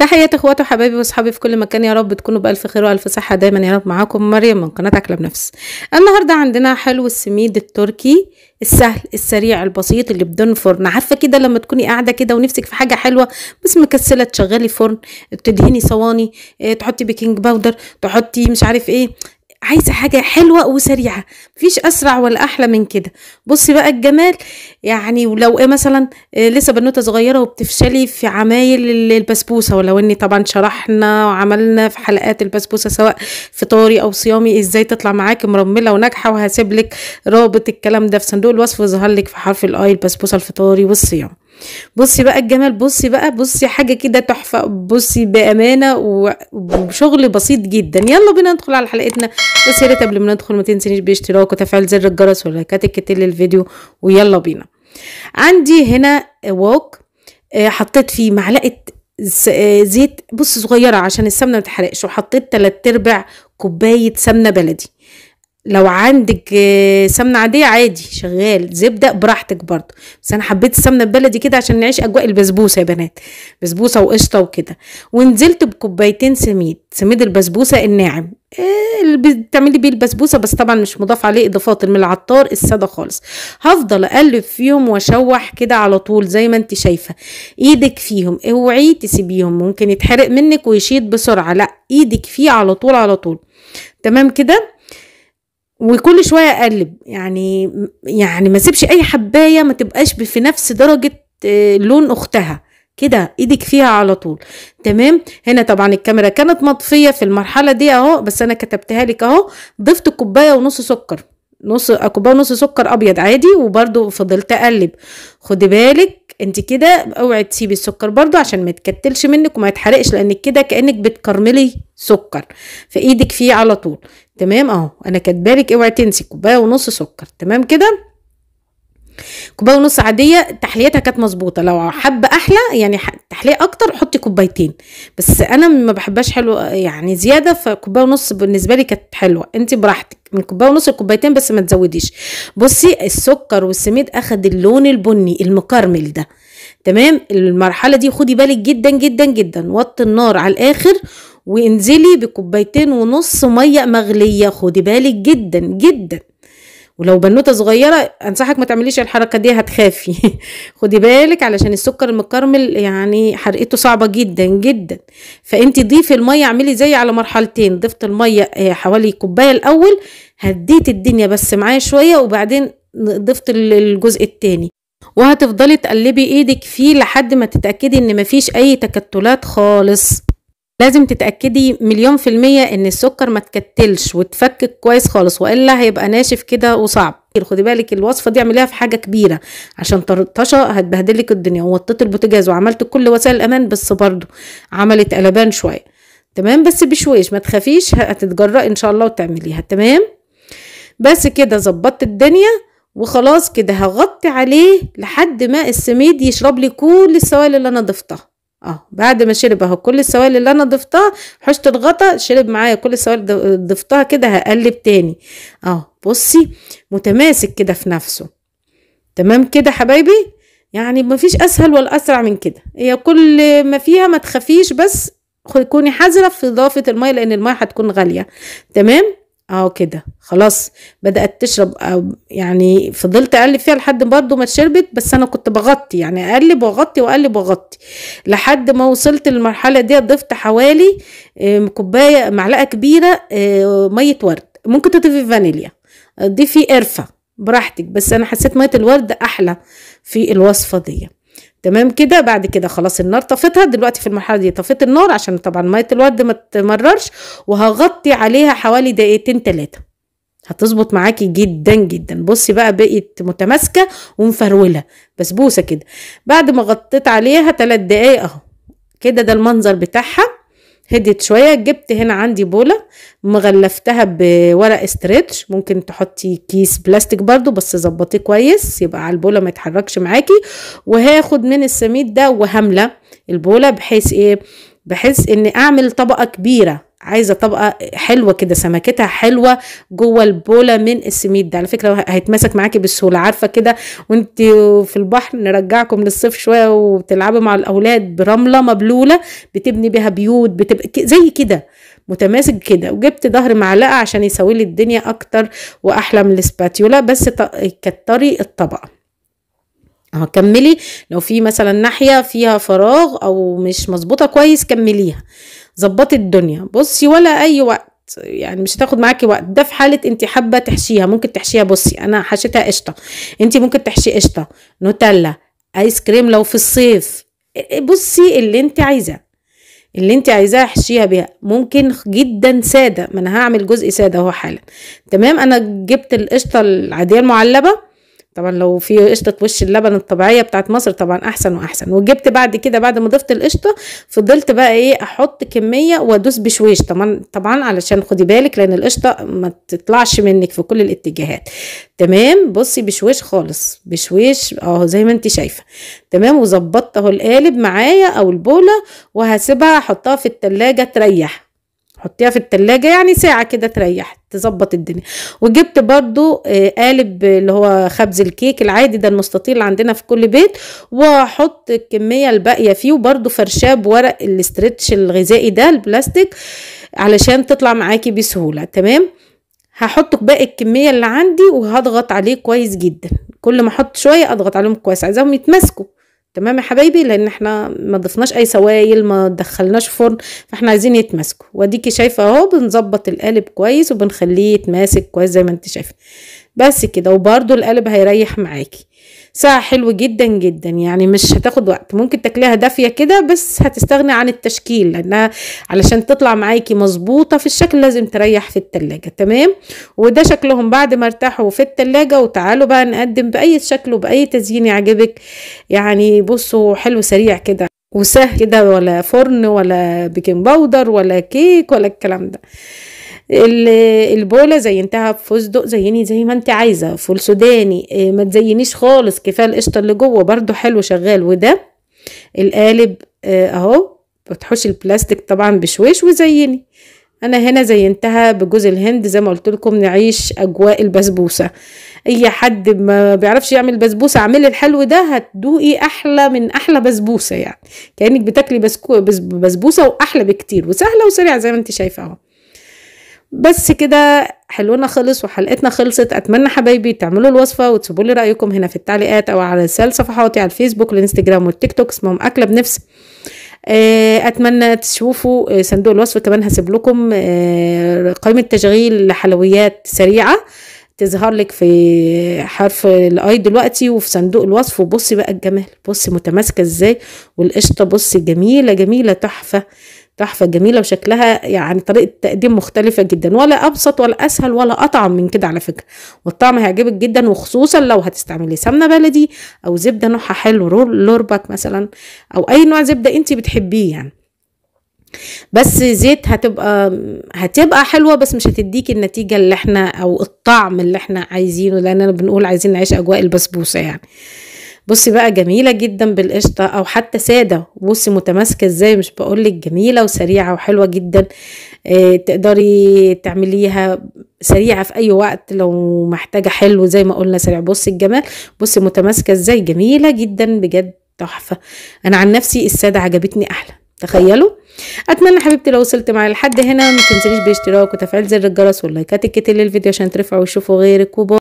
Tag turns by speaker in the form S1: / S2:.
S1: تحيات اخواتي وحبايبي واصحابي في كل مكان يا رب تكونوا بالف خير والف صحه دايما يا رب معاكم مريم من قناه اكله بنفس النهارده عندنا حلو السميد التركي السهل السريع البسيط اللي بدون فرن عارفه كده لما تكوني قاعده كده ونفسك في حاجه حلوه بس مكسله تشغلي فرن تدهني صواني اه، تحطي بيكنج باودر تحطي مش عارف ايه عايزه حاجه حلوه وسريعه مفيش اسرع ولا احلى من كده بصي بقى الجمال يعني ولو ايه مثلا آه، لسه بنوته صغيره وبتفشلي في عمايل البسبوسه ولو اني طبعا شرحنا وعملنا في حلقات البسبوسه سواء فطاري او صيامي ازاي تطلع معاكي مرمله وناجحه وهسيب لك رابط الكلام ده في صندوق الوصف وظهر لك في حرف الاي البسبوسه الفطاري والصيام بصي بقى الجمال بصي بقى بصي حاجه كده تحفه بصي بامانه وشغل بسيط جدا يلا بينا ندخل على حلقتنا بس يا ريت قبل ما ندخل ما تنسينيش باشتراك وتفعيل زر الجرس ولايكات الكتير للفيديو ويلا بينا عندي هنا ووك آه، حطيت فيه معلقه آه، زيت بص صغيره عشان السمنه ما تحرقش وحطيت 3 ارباع كوبايه سمنه بلدي لو عندك آه، سمنة عادية عادي شغال زبدة براحتك برضه بس أنا حبيت السمنة البلدي كده عشان نعيش أجواء البسبوسة يا بنات بسبوسة وقشطة وكده ونزلت بكوبايتين سميد سميد البسبوسة الناعم آه، اللي بتعملي بيه البسبوسة بس طبعا مش مضاف عليه إضافات من العطار السادة خالص هفضل أقلب فيهم وأشوح كده على طول زي ما أنت شايفة إيدك فيهم اوعي تسيبيهم ممكن يتحرق منك ويشيط بسرعة لأ إيدك فيه على طول على طول تمام كده وكل شويه اقلب يعني يعني ما سيبش اي حبايه ما تبقاش في نفس درجه آه، لون اختها كده ايدك فيها على طول تمام هنا طبعا الكاميرا كانت مطفيه في المرحله دي اهو بس انا كتبتها لك اهو ضفت كوبايه ونص سكر نص كوبايه ونص سكر ابيض عادي وبرده فضلت اقلب خدي بالك انت كده اوعي تسيبي السكر برضو عشان ما يتكتلش منك وما يتحرقش لانك كده كانك بتكرملي سكر في ايدك فيه على طول تمام اهو انا كاتبالك اوعي تنسي كوبايه ونص سكر تمام كده كوبايه ونص عاديه تحليتها كانت مظبوطه لو حبه احلى يعني تحليه اكتر حطي كوبايتين بس انا ما بحبهاش حلو يعني زياده فكوبايه ونص بالنسبه لي كانت حلوه انت براحتك من كوبايه ونص لكوبايتين بس ما تزوديش بصي السكر والسميد اخد اللون البني المكرمل ده تمام المرحله دي خدي بالك جدا جدا جدا وطي النار على الاخر وانزلي بكوبايتين ونص ميه مغليه خدي بالك جدا جدا ولو بنوته صغيره انصحك ما تعمليش الحركه دي هتخافي خدي بالك علشان السكر المكرمل يعني حرقته صعبه جدا جدا فانت ضيفي الميه اعملي زي على مرحلتين ضفت الميه آه، حوالي كوبايه الاول هديت الدنيا بس معايا شويه وبعدين ضفت الجزء التاني وهتفضلي تقلبي ايدك فيه لحد ما تتاكدي ان مفيش اي تكتلات خالص لازم تتأكدي مليون في المية ان السكر ما تكتلش وتفكك كويس خالص وإلا هيبقى ناشف كده وصعب خدي بالك الوصفة دي اعمليها في حاجة كبيرة عشان طرطشة هتبهدلك الدنيا ووطيت البوتجاز وعملت كل وسائل الأمان بس برضو عملت قلبان شوية تمام بس بشويش ما تخافيش هتتجرأ ان شاء الله وتعمليها تمام بس كده ظبطت الدنيا وخلاص كده هغطي عليه لحد ما السميد يشرب لي كل السوائل اللي انا ضفتها اه بعد ما شرب اهو كل السوائل اللي انا ضفتها حشت الغطا شرب معايا كل السوائل اللي ضفتها كده هقلب تاني اه بصي متماسك كده في نفسه تمام كده حبايبي يعني مفيش اسهل ولا اسرع من كده هي كل ما فيها ما تخافيش بس كوني حذره في اضافه الميه لان الميه هتكون غاليه تمام اه كده خلاص بدأت تشرب أو يعني فضلت اقلب فيها لحد برضو ما شربت بس انا كنت بغطي يعني اقلب واغطي واقلب واغطي لحد ما وصلت للمرحلة دي ضفت حوالي كوباية معلقة كبيرة آه، مية ورد ممكن تضيفي فانيليا آه، ضيفي قرفة براحتك بس انا حسيت مية الورد احلى في الوصفة دي تمام كده بعد كده خلاص النار طفتها دلوقتي في المرحله دي طفيت النار عشان طبعا ميه الورد ما تمررش وهغطي عليها حوالي دقيقتين ثلاثه هتظبط معاكي جدا جدا بصي بقى بقيت متماسكه ومفروله بسبوسه كده بعد ما غطيت عليها ثلاث دقايق اهو كده ده المنظر بتاعها هديت شوية جبت هنا عندي بولة مغلفتها بورق استرتش ممكن تحطي كيس بلاستيك برضو بس ظبطيه كويس يبقى على البولة ما يتحركش معاكي وهاخد من السميد ده وهملة البولة بحيث ايه بحيث ان اعمل طبقة كبيرة عايزه طبقه حلوه كده سمكتها حلوه جوه البوله من السميد ده على فكره هيتمسك معاكي بسهوله عارفه كده وانت في البحر نرجعكم للصيف شويه وتلعبي مع الاولاد برمله مبلوله بتبني بيها بيوت بتبقى زي كده متماسك كده وجبت ظهر معلقه عشان يسوي لي الدنيا اكتر واحلى من الاسباتيولا بس كتري الطبقه هكملي لو في مثلا ناحيه فيها فراغ او مش مظبوطه كويس كمليها ظبطي الدنيا بصي ولا اي وقت يعني مش هتاخد معاكي وقت ده في حاله انت حابه تحشيها ممكن تحشيها بصي انا حشيتها قشطه انت ممكن تحشي قشطه نوتيلا ايس كريم لو في الصيف بصي اللي انت عايزاه اللي انت عايزاه احشيها بيها ممكن جدا ساده ما انا هعمل جزء ساده اهو حالا تمام انا جبت القشطه العاديه المعلبه طبعا لو في قشطه وش اللبن الطبيعيه بتاعت مصر طبعا احسن واحسن وجبت بعد كده بعد ما ضفت القشطه فضلت بقى ايه احط كميه وادوس بشويش طبعا طبعا علشان خدي بالك لان القشطه ما تطلعش منك في كل الاتجاهات تمام بصي بشويش خالص بشويش اهو زي ما انت شايفه تمام وظبطت اهو القالب معايا او البوله وهسيبها احطها في التلاجة تريح حطيها في التلاجة يعني ساعة كده تريح تظبط الدنيا وجبت برضو آه، قالب اللي هو خبز الكيك العادي ده المستطيل اللي عندنا في كل بيت واحط الكمية الباقية فيه وبرضو فرشاه بورق الاسترتش الغذائي ده البلاستيك علشان تطلع معاكي بسهولة تمام هحط باقي الكمية اللي عندي وهضغط عليه كويس جدا كل ما احط شوية اضغط عليهم كويس عايزاهم يتماسكوا تمام يا حبايبي لان احنا ما ضفناش اي سوائل ما دخلناش فرن فاحنا عايزين يتماسكوا واديكي شايفه اهو بنظبط القالب كويس وبنخليه يتماسك كويس زي ما انت شايفه بس كده وبرده القالب هيريح معاكي ساعة حلو جدا جدا يعني مش هتاخد وقت ممكن تاكليها دافية كده بس هتستغني عن التشكيل لانها علشان تطلع معاكي مظبوطة في الشكل لازم تريح في التلاجة تمام وده شكلهم بعد ما ارتاحوا في التلاجة وتعالوا بقى نقدم بأي شكل وبأي تزيين يعجبك يعني بصوا حلو سريع كده وسهل كده ولا فرن ولا بيكنج باودر ولا كيك ولا الكلام ده البوله زينتها بفستق زيني زي ما انت عايزه فول سوداني آه، ما تزينيش خالص كفايه القشطه اللي جوه برده حلو شغال وده القالب آه، اهو بتحوش البلاستيك طبعا بشويش وزيني انا هنا زينتها بجوز الهند زي ما قلت لكم نعيش اجواء البسبوسه اي حد ما بيعرفش يعمل بسبوسه اعملي الحلو ده هتدوقي احلى من احلى بسبوسه يعني كانك بتاكلي بسكو بسبوسه واحلى بكتير وسهله وسريعه زي ما انت شايفه اهو بس كده حلونا خلص وحلقتنا خلصت اتمنى حبايبي تعملوا الوصفه وتسيبوا لي رايكم هنا في التعليقات او على رسائل صفحاتي على الفيسبوك والانستجرام والتيك توك اسمهم اكله بنفس آه، اتمنى تشوفوا آه، صندوق الوصف كمان هسيب لكم آه، قائمه تشغيل لحلويات سريعه تظهر لك في حرف الاي دلوقتي وفي صندوق الوصف وبصي بقى الجمال بصي متماسكه ازاي والقشطه بصي جميله جميله تحفه تحفه جميله وشكلها يعني طريقه تقديم مختلفه جدا ولا ابسط ولا اسهل ولا اطعم من كده على فكره والطعم هيعجبك جدا وخصوصا لو هتستعملي سمنه بلدي او زبده نوعها حلو لوربك مثلا او اي نوع زبده انت بتحبيه يعني بس زيت هتبقى هتبقى حلوه بس مش هتديك النتيجه اللي احنا او الطعم اللي احنا عايزينه لاننا بنقول عايزين نعيش اجواء البسبوسه يعني بصي بقى جميلة جدا بالقشطة او حتى سادة بصي متماسكة ازاي مش بقولك جميلة وسريعة وحلوة جدا آه، تقدري تعمليها سريعة في اي وقت لو محتاجة حلو زي ما قلنا سريع بصي الجمال بصي متماسكة ازاي جميلة جدا بجد تحفة انا عن نفسي السادة عجبتني احلى تخيلوا اتمنى حبيبتي لو وصلت معايا لحد هنا ما تنسيش باشتراك وتفعيل زر الجرس واللايكات الكتير للفيديو عشان ترفعوا وتشوفوا غيرك وبو